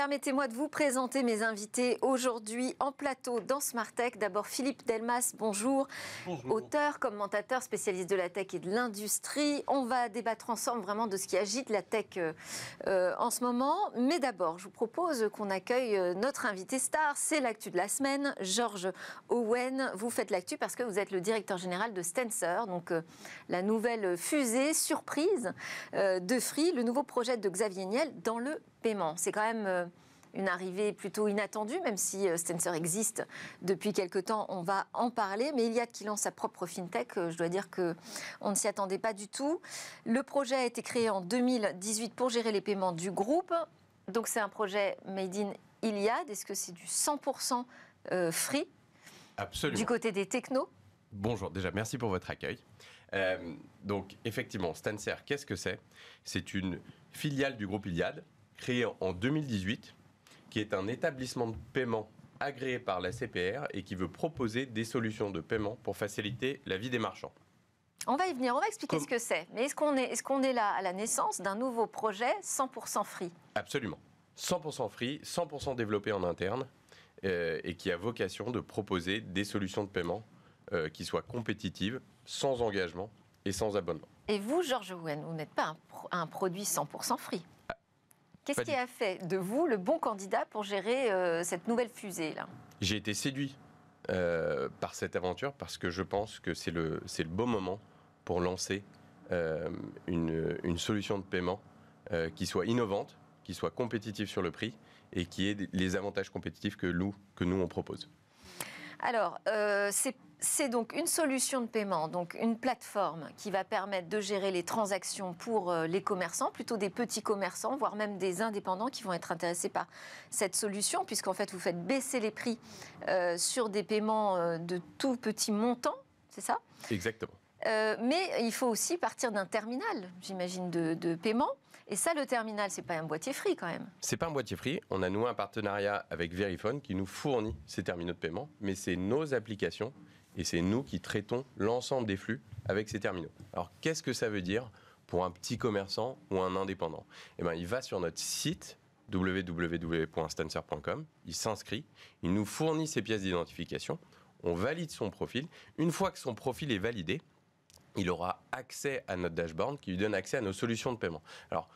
Permettez-moi de vous présenter mes invités aujourd'hui en plateau dans Smart Tech. D'abord Philippe Delmas, bonjour. Auteur, commentateur, spécialiste de la tech et de l'industrie. On va débattre ensemble vraiment de ce qui agite la tech euh, euh, en ce moment. Mais d'abord, je vous propose qu'on accueille euh, notre invité star. C'est l'actu de la semaine, Georges Owen. Vous faites l'actu parce que vous êtes le directeur général de Stencer, donc la nouvelle fusée surprise de Free, le nouveau projet de Xavier Niel dans le paiement. C'est quand même euh, une arrivée plutôt inattendue, même si euh, Stancer existe depuis quelque temps, on va en parler. Mais Iliad qui lance sa propre fintech, euh, je dois dire que on ne s'y attendait pas du tout. Le projet a été créé en 2018 pour gérer les paiements du groupe. Donc c'est un projet made in Iliad. Est-ce que c'est du 100% free Absolument. Du côté des technos Bonjour, déjà merci pour votre accueil. donc effectivement, Stancer, qu'est-ce que c'est C'est une filiale du groupe Iliad créé en 2018, qui est un établissement de paiement agréé par la CPR et qui veut proposer des solutions de paiement pour faciliter la vie des marchands. On va y venir, on va expliquer ce que c'est. Mais est-ce qu'on est, est, qu'on est là à la naissance d'un nouveau projet 100% free Absolument. 100% free, 100% développé en interne euh, et qui a vocation de proposer des solutions de paiement euh, qui soient compétitives, sans engagement et sans abonnement. Et vous, Georges Owen, vous n'êtes pas un produit 100% free Qu'est-ce qui a fait de vous le bon candidat pour gérer euh, cette nouvelle fusée J'ai été séduit euh, par cette aventure parce que je pense que c'est le, c'est le bon moment pour lancer euh, une, solution de paiement qui soit innovante, qui soit compétitive sur le prix et qui ait les avantages compétitifs que, nous, que nous on propose. Alors, euh, c'est donc une solution de paiement, donc une plateforme qui va permettre de gérer les transactions pour euh, les commerçants, plutôt des petits commerçants, voire même des indépendants qui vont être intéressés par cette solution, puisqu'en fait, vous faites baisser les prix euh, sur des paiements de tout petit montant, c'est ça Exactement. Euh, mais il faut aussi partir d'un terminal, j'imagine, de, de, paiement. Et ça, le terminal, c'est pas un boîtier free quand même. C'est pas un boîtier free. On a noué un partenariat avec Verifone qui nous fournit ces terminaux de paiement, mais c'est nos applications et c'est nous qui traitons l'ensemble des flux avec ces terminaux. Alors qu'est-ce que ça veut dire pour un petit commerçant ou un indépendant Eh bien, il va sur notre site www.stancer.com, il s'inscrit, il nous fournit ses pièces d'identification, on valide son profil. Une fois que son profil est validé, il aura accès à notre dashboard qui lui donne accès à nos solutions de paiement. Alors,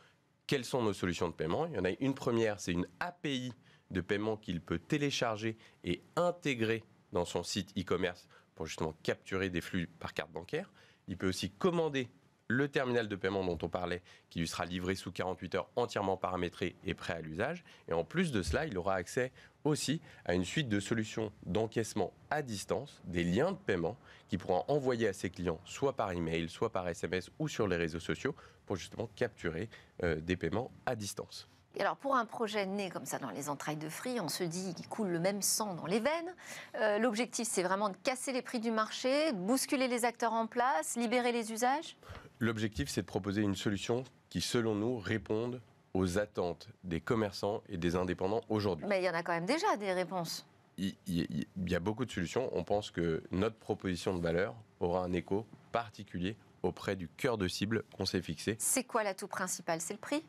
quelles sont nos solutions de paiement Il y en a une première, c'est une API de paiement qu'il peut télécharger et intégrer dans son site e-commerce pour justement capturer des flux par carte bancaire. Il peut aussi commander le terminal de paiement dont on parlait, qui lui sera livré sous 48 heures, entièrement paramétré et prêt à l'usage. Et en plus de cela, il aura accès aussi à une suite de solutions d'encaissement à distance, des liens de paiement qui pourra envoyer à ses clients, soit par email, soit par SMS ou sur les réseaux sociaux, pour justement capturer euh, des paiements à distance. Et Alors pour un projet né comme ça dans les entrailles de Free, on se dit qu'il coule le même sang dans les veines. Euh, l'objectif, c'est vraiment de casser les prix du marché, bousculer les acteurs en place, libérer les usages L'objectif, c'est de proposer une solution qui, selon nous, réponde aux attentes des commerçants et des indépendants aujourd'hui. Mais il y en a quand même déjà des réponses. Il, y a beaucoup de solutions. On pense que notre proposition de valeur aura un écho particulier auprès du cœur de cible qu'on s'est fixé. C'est quoi l'atout principal C'est le prix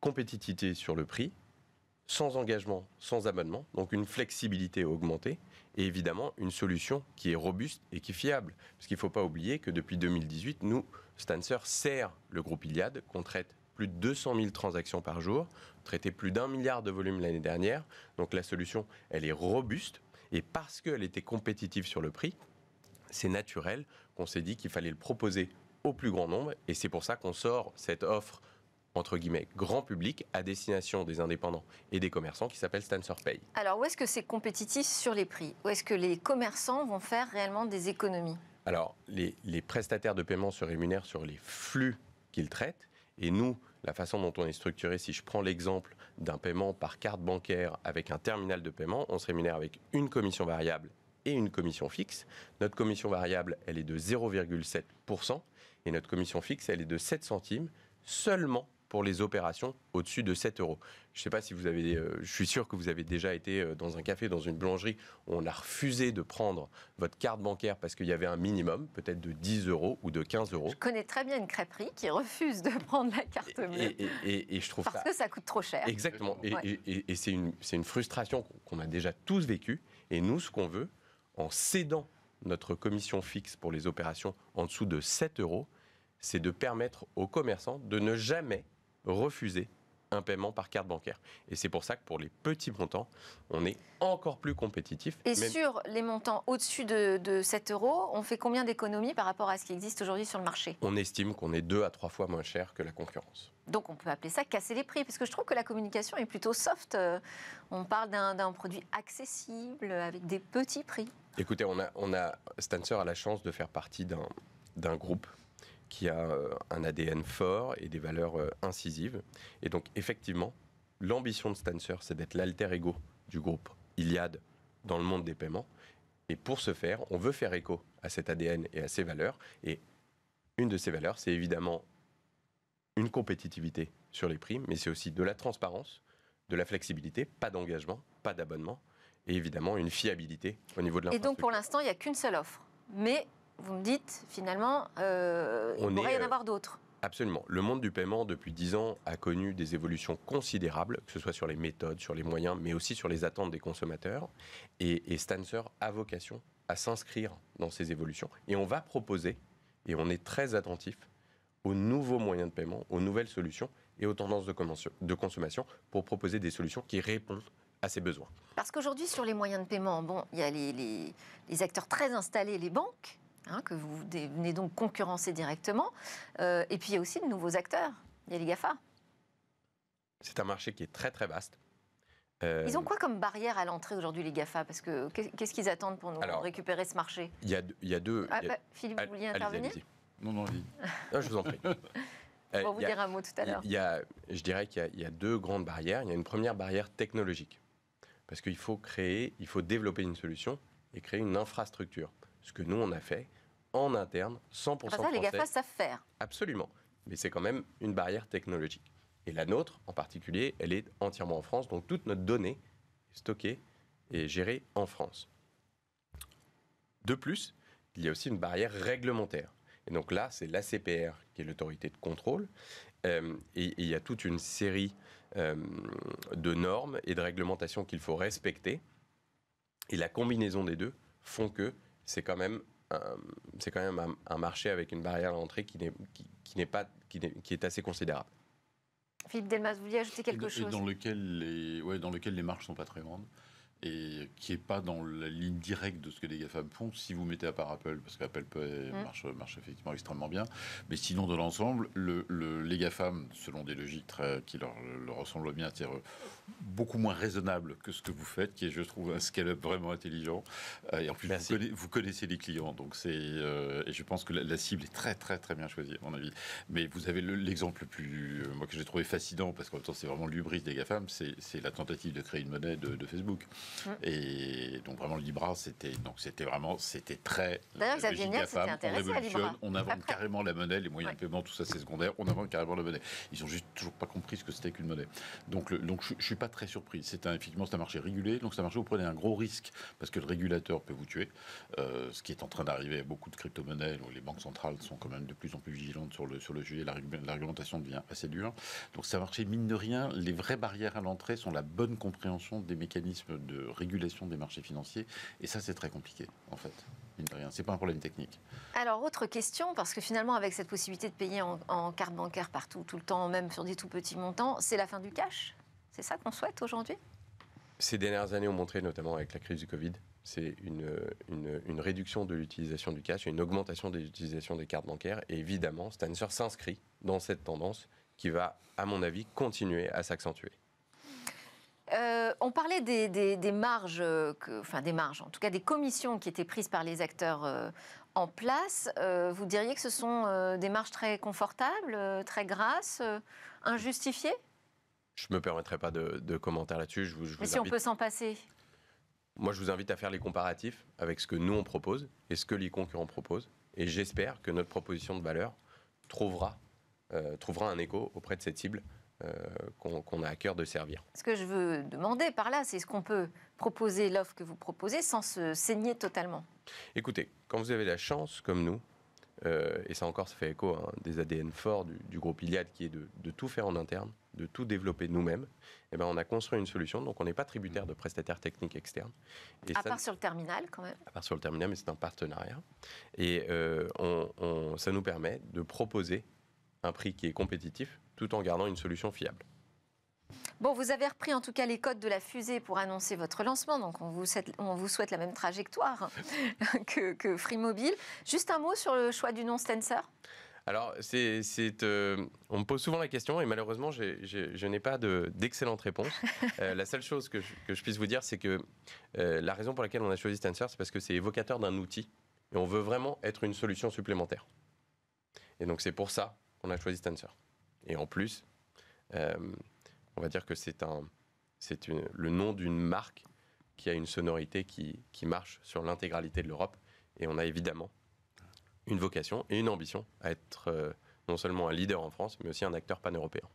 Compétitivité sur le prix, sans engagement, sans abonnement, donc une flexibilité augmentée, et évidemment une solution qui est robuste et qui est fiable. Parce qu'il ne faut pas oublier que depuis 2018, nous, Stancer sert le groupe Iliad, qu'on traite plus de 200 000 transactions par jour, traité plus d'un milliard de volumes l'année dernière. Donc la solution, elle est robuste, et parce qu'elle était compétitive sur le prix, c'est naturel qu'on s'est dit qu'il fallait le proposer au plus grand nombre, et c'est pour ça qu'on sort cette offre entre guillemets, grand public à destination des indépendants et des commerçants qui s'appelle StanSurPay. Alors où est-ce que c'est compétitif sur les prix Où est-ce que les commerçants vont faire réellement des économies Alors les, les prestataires de paiement se rémunèrent sur les flux qu'ils traitent et nous, la façon dont on est structuré, si je prends l'exemple d'un paiement par carte bancaire avec un terminal de paiement, on se rémunère avec une commission variable et une commission fixe. Notre commission variable, elle est de 0,7% et notre commission fixe, elle est de 7 centimes seulement pour les opérations au-dessus de 7 euros. Je ne sais pas si vous avez, euh, je suis sûr que vous avez déjà été euh, dans un café, dans une boulangerie, où on a refusé de prendre votre carte bancaire parce qu'il y avait un minimum, peut-être de 10 euros ou de 15 euros. Je connais très bien une crêperie qui refuse de prendre la carte bleue. Et, je trouve parce que ça coûte trop cher. Exactement. Et, c'est une, une frustration qu'on a déjà tous vécue. Et nous, ce qu'on veut, en cédant notre commission fixe pour les opérations en dessous de 7 euros, c'est de permettre aux commerçants de ne jamais refuser un paiement par carte bancaire. Et c'est pour ça que pour les petits montants, on est encore plus compétitif. Et sur les montants au-dessus de, de, 7 euros, on fait combien d'économies par rapport à ce qui existe aujourd'hui sur le marché On estime qu'on est deux à trois fois moins cher que la concurrence. Donc on peut appeler ça casser les prix, parce que je trouve que la communication est plutôt soft. Euh, on parle d'un produit accessible, avec des petits prix. Écoutez, on a, on a, Stancer a la chance de faire partie d'un groupe qui a euh, un ADN fort et des valeurs euh, incisives. Et donc, effectivement, l'ambition de Stancer, c'est d'être l'alter ego du groupe Iliad dans le monde des paiements. Et pour ce faire, on veut faire écho à cet ADN et à ses valeurs. Et une de ces valeurs, c'est évidemment une compétitivité sur les prix, mais c'est aussi de la transparence, de la flexibilité, pas d'engagement, pas d'abonnement, et évidemment une fiabilité au niveau de l'infrastructure. Et donc pour l'instant, il n'y a qu'une seule offre. Mais vous me dites, finalement, euh, il On pourrait y en euh, avoir d'autres. Absolument. Le monde du paiement, depuis 10 ans, a connu des évolutions considérables, que ce soit sur les méthodes, sur les moyens, mais aussi sur les attentes des consommateurs. Et, et a vocation à s'inscrire dans ces évolutions. Et on va proposer, et on est très attentif, aux nouveaux moyens de paiement, aux nouvelles solutions et aux tendances de, consommation pour proposer des solutions qui répondent à ces besoins. Parce qu'aujourd'hui, sur les moyens de paiement, bon, il y a les, les acteurs très installés, les banques, Hein, que vous venez donc concurrencer directement. Euh, et puis il y a aussi de nouveaux acteurs. Il y a les GAFA. C'est un marché qui est très très vaste. Euh, Ils ont quoi comme barrière à l'entrée aujourd'hui, les GAFA Parce que qu'est-ce qu'ils attendent pour nous récupérer ce marché Il y a, deux. Ah, bah, Philippe, vous vouliez intervenir Non, non, non, je vous en prie. Euh, on va vous dire un mot tout à l'heure. Je dirais qu'il y, y, a deux grandes barrières. Il y a une première barrière technologique. Parce qu'il faut créer, il faut développer une solution et créer une infrastructure. Ce que nous, on a fait, en interne, 100% ah bah ça, français. les GAFA savent faire. Absolument. Mais c'est quand même une barrière technologique. Et la nôtre, en particulier, elle est entièrement en France. Donc toute notre donnée est stockée et gérée en France. De plus, il y a aussi une barrière réglementaire. Et donc là, c'est l'ACPR qui est l'autorité de contrôle. Euh, et, il y a toute une série euh, de normes et de réglementations qu'il faut respecter. Et la combinaison des deux font que c'est quand même euh, c'est quand même un, marché avec une barrière à qui qui est, assez considérable. Philippe Delmas, vous vouliez ajouter quelque chose dans lequel les, ouais, dans lequel les marges sont pas très grandes et qui n'est pas dans la ligne directe de ce que les GAFAM font, si vous mettez à part Apple, parce qu'Apple mm. marche, effectivement extrêmement bien, mais sinon, dans l'ensemble, le, les GAFAM, selon des logiques très, qui leur, leur ressemblent bien, cest euh, beaucoup moins raisonnable que ce que vous faites, qui est, je trouve, un scale-up vraiment intelligent. Euh, et en plus, vous, connaissez les clients, donc c'est... Euh, et je pense que la, cible est très, très, très bien choisie, à mon avis. Mais vous avez l'exemple le, plus... moi, que j'ai trouvé fascinant, parce qu'en même temps, c'est vraiment l'ubris des GAFAM, c'est la tentative de créer une monnaie de Facebook. Et donc vraiment Libra, c'était donc c'était vraiment c'était très. D'ailleurs, ça On invente carrément la monnaie, les moyens de paiement, tout ça c'est secondaire. On invente carrément la monnaie. Ils ont juste toujours pas compris ce que c'était qu'une monnaie. Donc donc je, suis pas très surpris. C'est un effectivement c'est marché régulé, donc ça marche vous prenez un gros risque parce que le régulateur peut vous tuer. Euh, ce qui est en train d'arriver à beaucoup de crypto-monnaies où les banques centrales sont quand même de plus en plus vigilantes sur le sur le sujet. La, réglementation devient assez dure. Donc ça un marché mine de rien. Les vraies barrières à l'entrée sont la bonne compréhension des mécanismes de régulation des marchés financiers. Et ça, c'est très compliqué, en fait. C'est pas un problème technique. Alors, autre question, parce que finalement, avec cette possibilité de payer en, carte bancaire partout, tout le temps, même sur des tout petits montants, c'est la fin du cash C'est ça qu'on souhaite aujourd'hui Ces dernières années ont montré, notamment avec la crise du Covid, c'est une, une, réduction de l'utilisation du cash, une augmentation de l'utilisation des cartes bancaires. Et évidemment, Stanser s'inscrit dans cette tendance qui va, à mon avis, continuer à s'accentuer. Euh, on parlait des, marges, euh, enfin des marges, en tout cas des commissions qui étaient prises par les acteurs euh, en place. vous diriez que ce sont des marges très confortables, très grasses, injustifiées Je ne me permettrai pas de, de là-dessus. Je, Mais si on peut s'en passer Moi, je vous invite à faire les comparatifs avec ce que nous on propose et ce que les concurrents proposent. Et j'espère que notre proposition de valeur trouvera, trouvera un écho auprès de cette cible euh, qu'on a à cœur de servir. Ce que je veux demander par là, c'est ce qu'on peut proposer l'offre que vous proposez sans se saigner totalement Écoutez, quand vous avez la chance, comme nous, euh, et ça encore, ça fait écho des ADN forts du, groupe Iliad, qui est de, tout faire en interne, de tout développer nous-mêmes. Et eh ben, on a construit une solution, donc on n'est pas tributaire de prestataires techniques externes. à part sur le terminal, quand même. À part sur le terminal, mais c'est un partenariat. Et euh, ça nous permet de proposer un prix qui est compétitif tout en gardant une solution fiable. Bon, vous avez repris en tout cas les codes de la fusée pour annoncer votre lancement, donc on vous souhaite, on vous souhaite la même trajectoire que, que, Free Mobile. Juste un mot sur le choix du nom Stencer alors, euh, on me pose souvent la question et malheureusement, je n'ai pas d'excellente réponse. Euh, la seule chose que je, puisse vous dire, c'est que euh, la raison pour laquelle on a choisi Stancer, c'est parce que c'est évocateur d'un outil et on veut vraiment être une solution supplémentaire. Et donc, c'est pour ça qu'on a choisi Stancer. Et en plus, euh, on va dire que c'est un, c'est le nom d'une marque qui a une sonorité qui, marche sur l'intégralité de l'Europe. Et on a évidemment une vocation et une ambition à être euh, non seulement un leader en France, mais aussi un acteur pan-européen.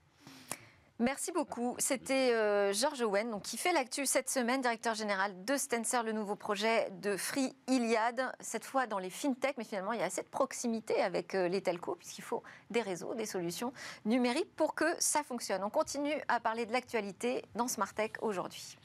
Merci beaucoup. C'était George euh, Georges Owen donc, qui fait l'actu cette semaine, directeur général de Stencer, le nouveau projet de Free Iliad, cette fois dans les fintech, mais finalement il y a cette proximité avec euh, les telcos, puisqu'il faut des réseaux, des solutions numériques pour que ça fonctionne. On continue à parler de l'actualité dans Smart aujourd'hui.